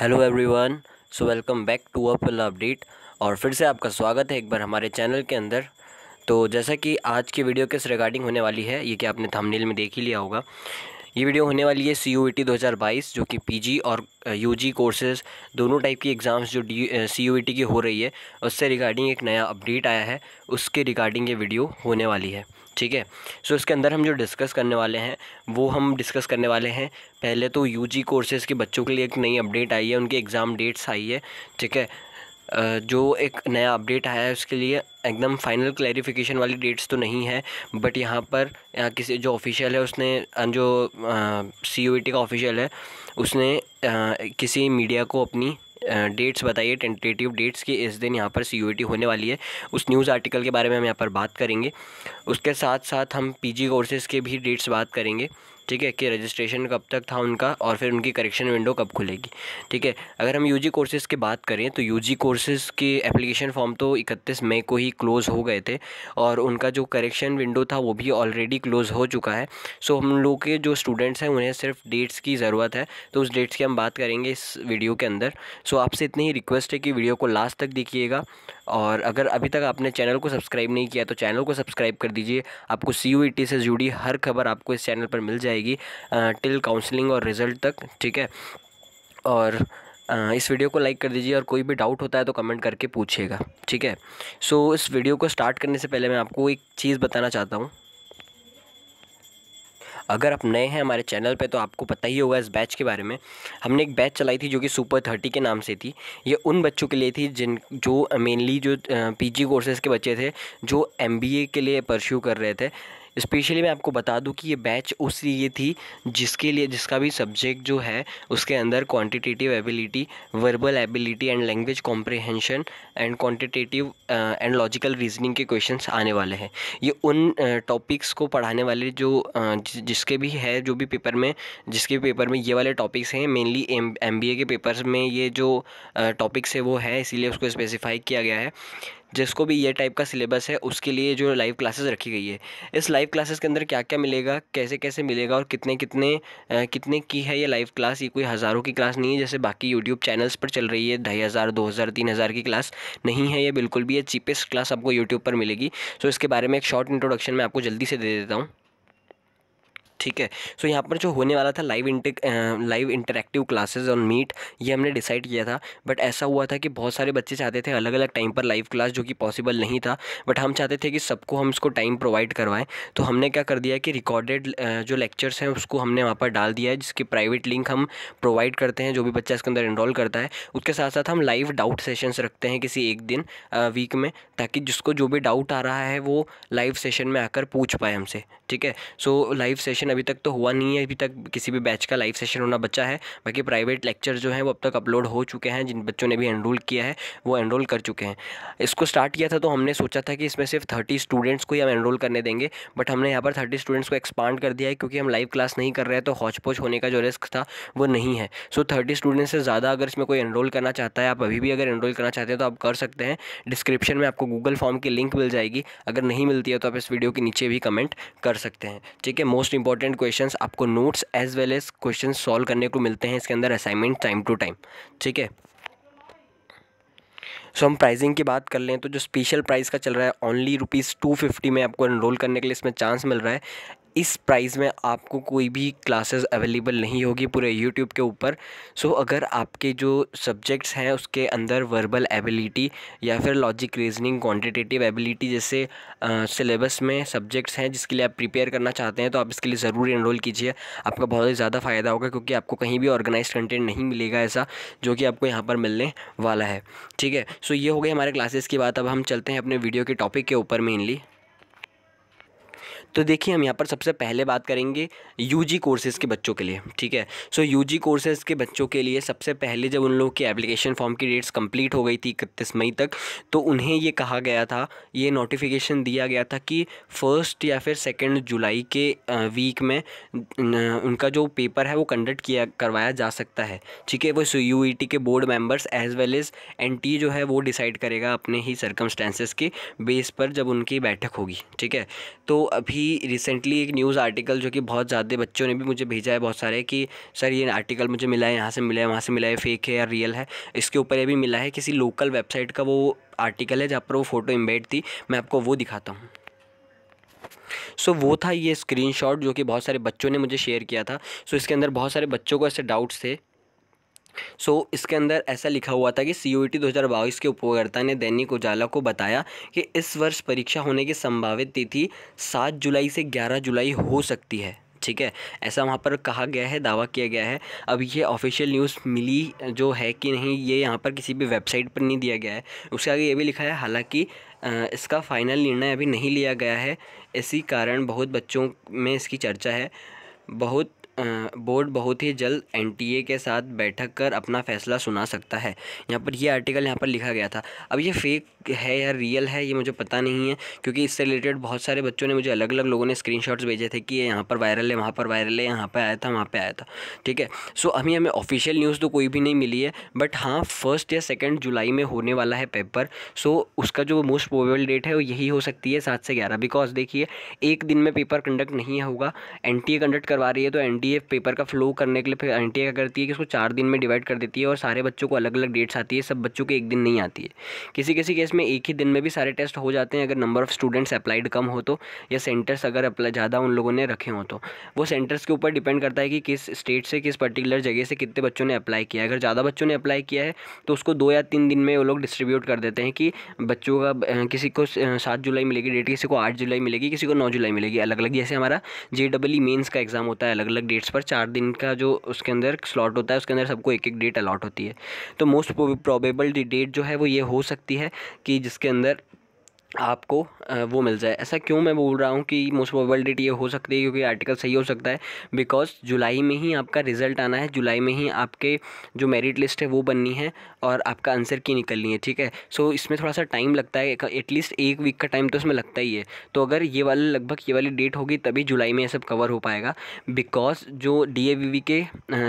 hello everyone so welcome back to अपल update और फिर से आपका स्वागत है एक बार हमारे चैनल के अंदर तो जैसा कि आज की वीडियो किस रिगार्डिंग होने वाली है ये कि आपने थंबनेल में देख ही लिया होगा ये वीडियो होने वाली है e सी यू जो कि पीजी और यूजी कोर्सेज दोनों टाइप की एग्ज़ाम्स जो डी सी यू की हो रही है उससे रिगार्डिंग एक नया अपडेट आया है उसके रिगार्डिंग ये वीडियो होने वाली है ठीक है सो इसके अंदर हम जो डिस्कस करने वाले हैं वो हम डिस्कस करने वाले हैं पहले तो यू जी कोर्सेज़ के बच्चों के लिए एक नई अपडेट आई है उनकी एग्ज़ाम डेट्स आई है ठीक है जो एक नया अपडेट आया है उसके लिए एकदम फाइनल क्लैरिफिकेशन वाली डेट्स तो नहीं है बट यहाँ पर यहाँ किसी जो ऑफिशियल है उसने जो सी e का ऑफिशियल है उसने आ, किसी मीडिया को अपनी डेट्स बताइए टेंटेटिव डेट्स कि इस दिन यहाँ पर सी होने वाली है उस न्यूज़ आर्टिकल के बारे में हम यहाँ पर बात करेंगे उसके साथ साथ हम जी कोर्सेज़ के भी डेट्स बात करेंगे ठीक है कि रजिस्ट्रेशन कब तक था उनका और फिर उनकी करेक्शन विंडो कब खुलेगी ठीक है अगर हम यूजी कोर्सेज़ की बात करें तो यूजी कोर्सेज़ के एप्लीकेशन फॉर्म तो 31 मई को ही क्लोज़ हो गए थे और उनका जो करेक्शन विंडो था वो भी ऑलरेडी क्लोज़ हो चुका है सो हम लोग के जो स्टूडेंट्स हैं उन्हें सिर्फ डेट्स की ज़रूरत है तो उस डेट्स की हम बात करेंगे इस वीडियो के अंदर सो आपसे इतनी ही रिक्वेस्ट है कि वीडियो को लास्ट तक देखिएगा और अगर अभी तक आपने चैनल को सब्सक्राइब नहीं किया तो चैनल को सब्सक्राइब कर दीजिए आपको सी यू e से जुड़ी हर खबर आपको इस चैनल पर मिल जाएगी टिल काउंसलिंग और रिज़ल्ट तक ठीक है और इस वीडियो को लाइक कर दीजिए और कोई भी डाउट होता है तो कमेंट करके पूछिएगा ठीक है सो so, इस वीडियो को स्टार्ट करने से पहले मैं आपको एक चीज़ बताना चाहता हूँ अगर आप नए हैं हमारे चैनल पे तो आपको पता ही होगा इस बैच के बारे में हमने एक बैच चलाई थी जो कि सुपर थर्टी के नाम से थी ये उन बच्चों के लिए थी जिन जो मेनली जो पीजी कोर्सेज़ के बच्चे थे जो एमबीए के लिए परस्यू कर रहे थे स्पेशली मैं आपको बता दूं कि ये बैच उस लिए थी जिसके लिए जिसका भी सब्जेक्ट जो है उसके अंदर quantitative ability verbal ability and language comprehension and quantitative and logical reasoning के क्वेश्चन आने वाले हैं ये उन टॉपिक्स uh, को पढ़ाने वाले जो uh, जिसके भी है जो भी पेपर में जिसके पेपर में ये वाले टॉपिक्स हैं मेनली एम के पेपर्स में ये जो टॉपिक्स uh, है वो है इसीलिए उसको स्पेसिफाई किया गया है जिसको भी ये टाइप का सिलेबस है उसके लिए जो लाइव क्लासेस रखी गई है इस लाइव क्लासेस के अंदर क्या क्या मिलेगा कैसे कैसे मिलेगा और कितने कितने आ, कितने की है ये लाइव क्लास ये कोई हज़ारों की क्लास नहीं है जैसे बाकी यूट्यूब चैनल्स पर चल रही है ढाई हज़ार दो हज़ार तीन हज़ार की क्लास नहीं है ये बिल्कुल भी ये चीपेस्ट क्लास आपको यूट्यूब पर मिलेगी सो इसके बारे में एक शॉर्ट इंट्रोडक्शन मैं आपको जल्दी से दे देता हूँ ठीक है सो यहाँ पर जो होने वाला था live inter live interactive classes on meet ये हमने डिसाइड किया था बट ऐसा हुआ था कि बहुत सारे बच्चे चाहते थे अलग अलग टाइम पर लाइव क्लास जो कि पॉसिबल नहीं था बट हम चाहते थे कि सबको हम इसको टाइम प्रोवाइड करवाएं तो हमने क्या कर दिया कि रिकॉर्डेड जो लेक्चर्स हैं उसको हमने वहाँ पर डाल दिया है जिसकी प्राइवेट लिंक हम प्रोवाइड करते हैं जो भी बच्चा इसके अंदर इनरोल करता है उसके साथ साथ हम लाइव डाउट सेशंस रखते हैं किसी एक दिन वीक में ताकि जिसको जो भी डाउट आ रहा है वो लाइव सेशन में आकर पूछ पाए हमसे ठीक है सो लाइव सेशन सेशन अभी तक तो हुआ नहीं है अभी तक किसी भी बैच का लाइव सेशन होना बचा है बाकी प्राइवेट लेक्चर जो है वो अब तक अपलोड हो चुके हैं जिन बच्चों ने भी एनरोल किया है वो एनरोल कर चुके हैं इसको स्टार्ट किया था तो हमने सोचा था कि इसमें सिर्फ थर्टी स्टूडेंट्स को ही हम एनरोल करने देंगे बट हमने यहाँ पर थर्टी स्टूडेंट्स को एक्सपांड कर दिया है क्योंकि हम लाइव क्लास नहीं कर रहे हैं तो हौच पोच होने का जो रिस्क था वो नहीं है सो थर्टी स्टूडेंट्स से ज़्यादा अगर इसमें कोई एनरोल करना चाहता है आप अभी भी अगर एनरोल करना चाहते हैं तो आप कर सकते हैं डिस्क्रिप्शन में आपको गूगल फॉर्म की लिंक मिल जाएगी अगर नहीं मिलती है तो आप इस वीडियो के नीचे भी कमेंट कर सकते हैं ठीक है मोस्ट इंपॉर्टेंट इंपॉर्टेंट क्वेश्चन आपको notes as well as question solve करने को मिलते हैं इसके अंदर असाइनमेंट टाइम टू टाइम ठीक है सो so, हम प्राइजिंग की बात कर लें तो जो स्पेशल प्राइस का चल रहा है ओनली रुपीज़ टू फिफ्टी में आपको इनरोल करने के लिए इसमें चांस मिल रहा है इस प्राइस में आपको कोई भी क्लासेस अवेलेबल नहीं होगी पूरे यूट्यूब के ऊपर सो so, अगर आपके जो सब्जेक्ट्स हैं उसके अंदर वर्बल एबिलिटी या फिर लॉजिक रीजनिंग क्वांटिटेटिव एबिलिटी जैसे सिलेबस में सब्जेक्ट्स हैं जिसके लिए आप प्रिपेयर करना चाहते हैं तो आप इसके लिए ज़रूर इनरोल कीजिए आपका बहुत ही ज़्यादा फ़ायदा होगा क्योंकि आपको कहीं भी ऑर्गेनाइज कंटेंट नहीं मिलेगा ऐसा जो कि आपको यहाँ पर मिलने वाला है ठीक है सो ये हो गई हमारे क्लासेस की बात अब हम चलते हैं अपने वीडियो के टॉपिक के ऊपर मेनली तो देखिए हम यहाँ पर सबसे पहले बात करेंगे यूजी कोर्सेज़ के बच्चों के लिए ठीक है सो यूजी कोर्सेज़ के बच्चों के लिए सबसे पहले जब उन लोगों की एप्लीकेशन फॉर्म की डेट्स कंप्लीट हो गई थी इकतीस मई तक तो उन्हें ये कहा गया था ये नोटिफिकेशन दिया गया था कि फ़र्स्ट या फिर सेकेंड जुलाई के वीक में उनका जो पेपर है वो कंडक्ट किया करवाया जा सकता है ठीक है वो यू e के board members as well as an जो है वो डिसाइड करेगा अपने ही सरकमस्टेंसेस के बेस पर जब उनकी बैठक होगी ठीक है तो अभी रिसेंटली एक न्यूज़ आर्टिकल जो कि बहुत ज़्यादा बच्चों ने भी मुझे भेजा है बहुत सारे कि सर ये आर्टिकल मुझे मिला है यहाँ से मिला है वहाँ से मिला है फेक है या रियल है इसके ऊपर ये भी मिला है किसी लोकल वेबसाइट का वो आर्टिकल है जहाँ पर वो फ़ोटो इम्बेड थी मैं आपको वो दिखाता हूँ सो so, वो था ये स्क्रीनशॉट जो कि बहुत सारे बच्चों ने मुझे शेयर किया था सो so, इसके अंदर बहुत सारे बच्चों को ऐसे डाउट्स थे सो so, इसके अंदर ऐसा लिखा हुआ था कि सी ओ टी दो के उपभोक्ता ने दैनिक उजाला को बताया कि इस वर्ष परीक्षा होने की संभावित तिथि सात जुलाई से ग्यारह जुलाई हो सकती है ठीक है ऐसा वहाँ पर कहा गया है दावा किया गया है अब ये ऑफिशियल न्यूज़ मिली जो है कि नहीं ये यहाँ पर किसी भी वेबसाइट पर नहीं दिया गया है उसके आगे ये भी लिखा है हालांकि इसका फाइनल निर्णय अभी नहीं लिया गया है इसी कारण बहुत बच्चों में इसकी चर्चा है बहुत बोर्ड बहुत ही जल्द एनटीए के साथ बैठक कर अपना फैसला सुना सकता है यहाँ पर ये आर्टिकल यहाँ पर लिखा गया था अब ये फेक है या रियल है ये मुझे पता नहीं है क्योंकि इससे रिलेटेड बहुत सारे बच्चों ने मुझे अलग अलग लोगों ने स्क्रीनशॉट्स भेजे थे कि ये यहाँ पर वायरल है वहाँ पर वायरल है यहाँ पर आया था वहाँ पर आया था ठीक है सो अभी हमें ऑफिशियल न्यूज़ तो कोई भी नहीं मिली है बट हाँ फर्स्ट या सेकेंड जुलाई में होने वाला है पेपर सो उसका जो मोस्ट प्रोबेबल डेट है वो यही हो सकती है सात से ग्यारह बिकॉज देखिए एक दिन में पेपर कंडक्ट नहीं होगा एन कंडक्ट करवा रही है तो एन एनडीएफ पेपर का फ्लो करने के लिए फिर एन क्या करती है कि उसको चार दिन में डिवाइड कर देती है और सारे बच्चों को अलग अलग डेट्स आती है सब बच्चों के एक दिन नहीं आती है किसी किसी केस में एक ही दिन में भी सारे टेस्ट हो जाते हैं अगर नंबर ऑफ़ स्टूडेंट्स अप्लाइड कम हो तो या सेंटर्स अगर अप्लाई ज़्यादा उन लोगों ने रखे हों तो वो सेंटर्स के ऊपर डिपेंड करता है कि किस स्टेट से किस पर्टिकुलर जगह से कितने बच्चों ने अप्लाई किया है अगर ज़्यादा बच्चों ने अप्लाई किया है तो उसको दो या तीन दिन में वो लोग डिस्ट्रीब्यूट कर देते हैं कि बच्चों का किसी को सात जुलाई मिलेगी डेट किसी को आठ जुलाई मिलेगी किसी को नौ जुलाई मिलेगी अलग अलग जैसे हमारा जे डब्ल्यू मेन्स का एग्ज़ाम होता है अलग अलग डेट्स पर चार दिन का जो उसके अंदर स्लॉट होता है उसके अंदर सबको एक एक डेट अलॉट होती है तो मोस्ट प्रोबेबल डेट जो है वो ये हो सकती है कि जिसके अंदर आपको वो मिल जाए ऐसा क्यों मैं बोल रहा हूँ कि मोस्ट प्रोबेबल डेट ये हो सकती है क्योंकि आर्टिकल सही हो सकता है बिकॉज जुलाई में ही आपका रिजल्ट आना है जुलाई में ही आपके जो मेरिट लिस्ट है वो बननी है और आपका आंसर की निकलनी है ठीक है सो so, इसमें थोड़ा सा टाइम लगता है एटलीस्ट एक वीक का टाइम तो इसमें लगता ही है तो अगर ये वाले लगभग ये वाली डेट होगी तभी जुलाई में यह सब कवर हो पाएगा बिकॉज जो डी के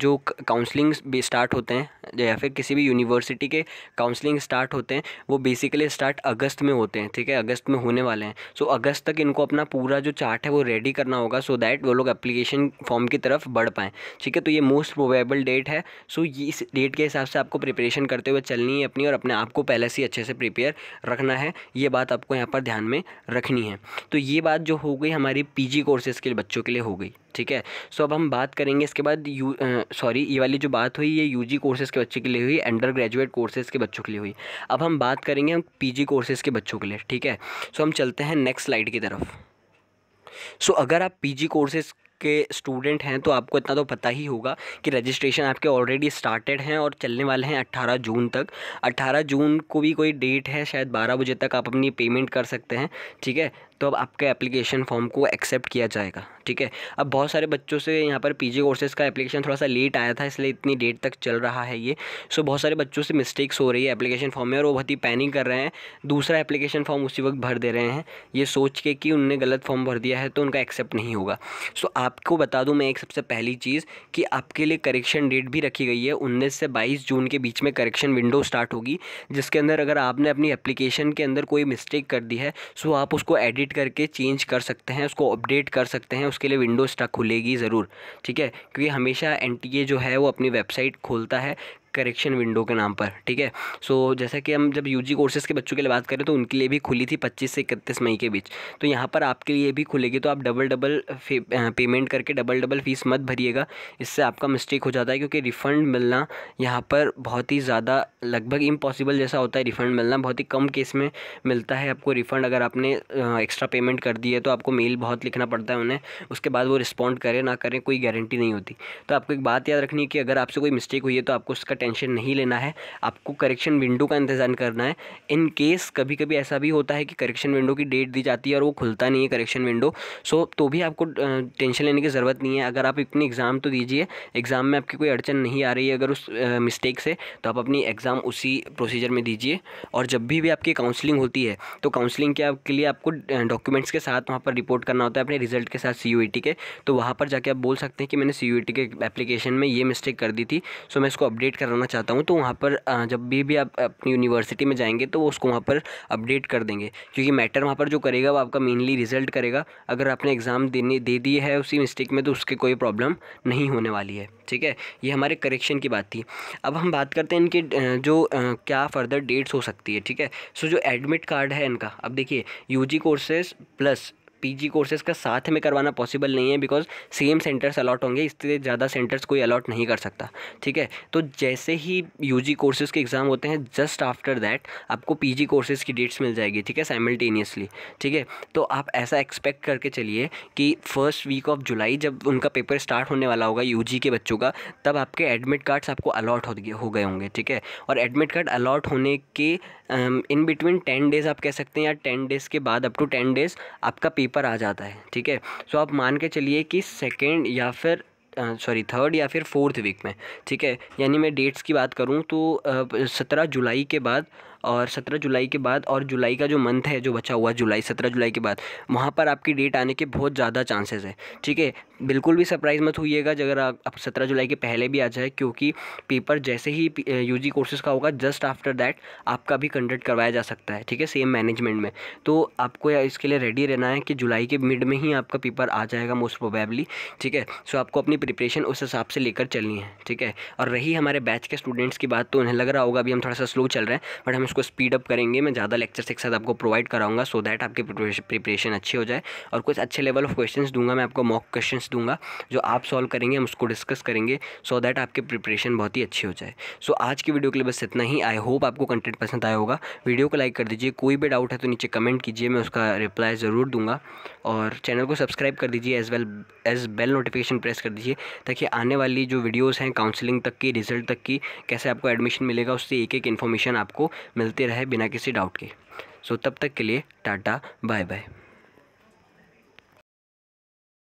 जो काउंसलिंग स्टार्ट होते हैं या फिर किसी भी यूनिवर्सिटी के काउंसलिंग स्टार्ट होते हैं वो बेसिकली स्टार्ट अगस्त में होते हैं ठीक ठीक है अगस्त में होने वाले हैं सो so, अगस्त तक इनको अपना पूरा जो चार्ट है वो रेडी करना होगा सो so दैट वो लोग एप्लीकेशन फॉर्म की तरफ बढ़ पाएँ ठीक है तो ये मोस्ट प्रोबेबल डेट है सो so, इस डेट के हिसाब से आपको प्रिपरेशन करते हुए चलनी है अपनी और अपने आप को पहले से अच्छे से प्रिपेयर रखना है ये बात आपको यहाँ पर ध्यान में रखनी है तो ये बात जो हो गई हमारी पी कोर्सेज़ के बच्चों के लिए हो गई ठीक है सो अब हम बात करेंगे इसके बाद यू सॉरी ये वाली जो बात हुई ये जी कोर्सेज़ के बच्चे के लिए हुई अंडर ग्रेजुएट कोर्सेज़ के बच्चों के लिए हुई अब हम बात करेंगे हम जी कोर्सेज़ के बच्चों के लिए ठीक है सो हम चलते हैं नेक्स्ट स्लाइड की तरफ सो अगर आप जी कोर्सेज़ के स्टूडेंट हैं तो आपको इतना तो पता ही होगा कि रजिस्ट्रेशन आपके ऑलरेडी स्टार्टेड हैं और चलने वाले हैं 18 जून तक 18 जून को भी कोई डेट है शायद 12 बजे तक आप अपनी पेमेंट कर सकते हैं ठीक है तो अब आपके एप्लीकेशन फॉर्म को एक्सेप्ट किया जाएगा ठीक है अब बहुत सारे बच्चों से यहाँ पर पीजी कोर्सेज़ का एप्लीकेशन थोड़ा सा लेट आया था इसलिए इतनी डेट तक चल रहा है ये सो बहुत सारे बच्चों से मिस्टेक्स हो रही है एप्लीकेशन फॉर्म में और वो बहुत ही पैनिक कर रहे हैं दूसरा एप्लीकेशन फॉर्म उसी वक्त भर दे रहे हैं ये सोच के कि उनने गलत फॉर्म भर दिया है तो उनका एक्सेप्ट नहीं होगा सो आपको बता दूँ मैं एक सबसे पहली चीज़ कि आपके लिए करेक्शन डेट भी रखी गई है उन्नीस से बाईस जून के बीच में करेक्शन विंडो स्टार्ट होगी जिसके अंदर अगर आपने अपनी एप्लीकेशन के अंदर कोई मिस्टेक कर दी है सो आप उसको एडिट राइट करके चेंज कर सकते हैं उसको अपडेट कर सकते हैं उसके लिए विंडो स्टक खुलेगी ज़रूर ठीक है क्योंकि हमेशा एन जो है वो अपनी वेबसाइट खोलता है करेक्शन विंडो के नाम पर ठीक है सो जैसा कि हम जब यू जी कोर्सेज़ के बच्चों के लिए बात करें तो उनके लिए भी खुली थी पच्चीस से इकतीस मई के बीच तो यहाँ पर आपके लिए भी खुलेगी तो आप डबल डबल पेमेंट करके डबल डबल फ़ीस मत भरिएगा इससे आपका मिस्टेक हो जाता है क्योंकि रिफ़ंड मिलना यहाँ पर बहुत ही ज़्यादा लगभग इम्पॉसिबल जैसा होता है रिफ़ंड मिलना बहुत ही कम केस में मिलता है आपको रिफ़ंड अगर आपने एक्स्ट्रा पेमेंट कर दी है तो आपको मेल बहुत लिखना पड़ता है उन्हें उसके बाद वो रिस्पॉन्ड करें ना करें कोई गारंटी नहीं होती तो आपको एक बात याद रखनी है कि अगर आपसे कोई मिस्टेक हुई है तो आपको उसका टेंशन नहीं लेना है आपको करेक्शन विंडो का इंतज़ार करना है इन केस कभी कभी ऐसा भी होता है कि करेक्शन विंडो की डेट दी जाती है और वो खुलता नहीं है करेक्शन विंडो सो तो भी आपको टेंशन लेने की ज़रूरत नहीं है अगर आप अपनी एग्ज़ाम तो दीजिए एग्ज़ाम में आपकी कोई अड़चन नहीं आ रही है अगर उस मिस्टेक से तो आप अपनी एग्ज़ाम उसी प्रोसीजर में दीजिए और जब भी भी आपकी काउंसलिंग होती है तो काउंसलिंग के आपके लिए आपको डॉक्यूमेंट्स के साथ वहाँ पर रिपोर्ट करना होता है अपने रिजल्ट के साथ सी e के तो वहाँ पर जाके आप बोल सकते हैं कि मैंने सी e के एप्लीकेशन में ये मिस्टेक कर दी थी सो मैं इसको अपडेट कर बनाना चाहता हूँ तो वहाँ पर जब भी भी आप अपनी यूनिवर्सिटी में जाएंगे तो उसको वहाँ पर अपडेट कर देंगे क्योंकि मैटर वहाँ पर जो करेगा वो आपका मेनली रिजल्ट करेगा अगर आपने एग्ज़ाम देने दे दिए है उसी मिस्टेक में तो उसकी कोई प्रॉब्लम नहीं होने वाली है ठीक है ये हमारे करेक्शन की बात थी अब हम बात करते हैं इनके जो क्या फर्दर डेट्स हो सकती है ठीक है सो जो एडमिट कार्ड है इनका अब देखिए U courses plus PG courses का साथ में करवाना पॉसिबल नहीं है बिकॉज सेम सेंटर्स अलॉट होंगे इसलिए ज़्यादा सेंटर्स कोई अलॉट नहीं कर सकता ठीक है तो जैसे ही यूजी कोर्सेज़ के एग्ज़ाम होते हैं जस्ट आफ्टर दैट आपको पीजी कोर्सेज़ की डेट्स मिल जाएगी ठीक है साइमल्टेनियसली ठीक है तो आप ऐसा एक्सपेक्ट करके चलिए कि फर्स्ट वीक ऑफ जुलाई जब उनका पेपर स्टार्ट होने वाला होगा यू के बच्चों का तब आपके एडमिट कार्ड्स आपको अलॉट हो गए होंगे ठीक है और एडमिट कार्ड अलॉट होने के इन बिटवीन टेन डेज़ आप कह सकते हैं या टेन डेज़ के बाद अप टू टेन डेज़ आपका पेपर पर आ जाता है ठीक है सो आप मान के चलिए कि सेकेंड या फिर सॉरी थर्ड या फिर फोर्थ वीक में ठीक है यानी मैं डेट्स की बात करूं तो सत्रह जुलाई के बाद और सत्रह जुलाई के बाद और जुलाई का जो मंथ है जो बचा हुआ जुलाई सत्रह जुलाई के बाद वहाँ पर आपकी डेट आने के बहुत ज़्यादा चांसेस है ठीक है बिल्कुल भी सरप्राइज़ मत होइएगा अगर आप सत्रह जुलाई के पहले भी आ जाए क्योंकि पेपर जैसे ही यू जी कोर्सेज़ का होगा जस्ट आफ्टर दैट आपका भी कंडक्ट करवाया जा सकता है ठीक है सेम मैनेजमेंट में तो आपको इसके लिए रेडी रहना है कि जुलाई के मिड में ही आपका पेपर आ जाएगा मोस्ट प्रोबेबली ठीक है सो आपको अपनी प्रिपरेशन उस हिसाब से लेकर चलनी है ठीक है और रही हमारे बैच के स्टूडेंट्स की बात तो उन्हें लग रहा होगा अभी हम थोड़ा सा स्लो चल रहे हैं बट हम इसको स्पीड अप करेंगे मैं ज़्यादा लेक्चर्स एक साथ आपको प्रोवाइड कराऊंगा सो दैट आपकी प्रिपरेशन अच्छी हो जाए और कुछ अच्छे लेवल ऑफ क्वेश्चन दूंगा मैं आपको मॉक क्वेश्चन दूंगा जो आप सॉल्व करेंगे हम उसको डिस्कस करेंगे सो so दैट आपके प्रिपरेशन बहुत ही अच्छी हो जाए सो so, आज की वीडियो के लिए बस इतना ही आई होप आपको कंटेंट पसंद आया होगा वीडियो को लाइक कर दीजिए कोई भी डाउट है तो नीचे कमेंट कीजिए मैं उसका रिप्लाई ज़रूर दूंगा और चैनल को सब्सक्राइब कर दीजिए as well as bell notification press कर दीजिए ताकि आने वाली जो वीडियोज़ हैं काउंसिलिंग तक की रिजल्ट तक की कैसे आपको एडमिशन मिलेगा उससे एक एक इन्फॉर्मेशन आपको मिलती रहे बिना किसी डाउट के सो so, तब तक के लिए टाटा बाय बाय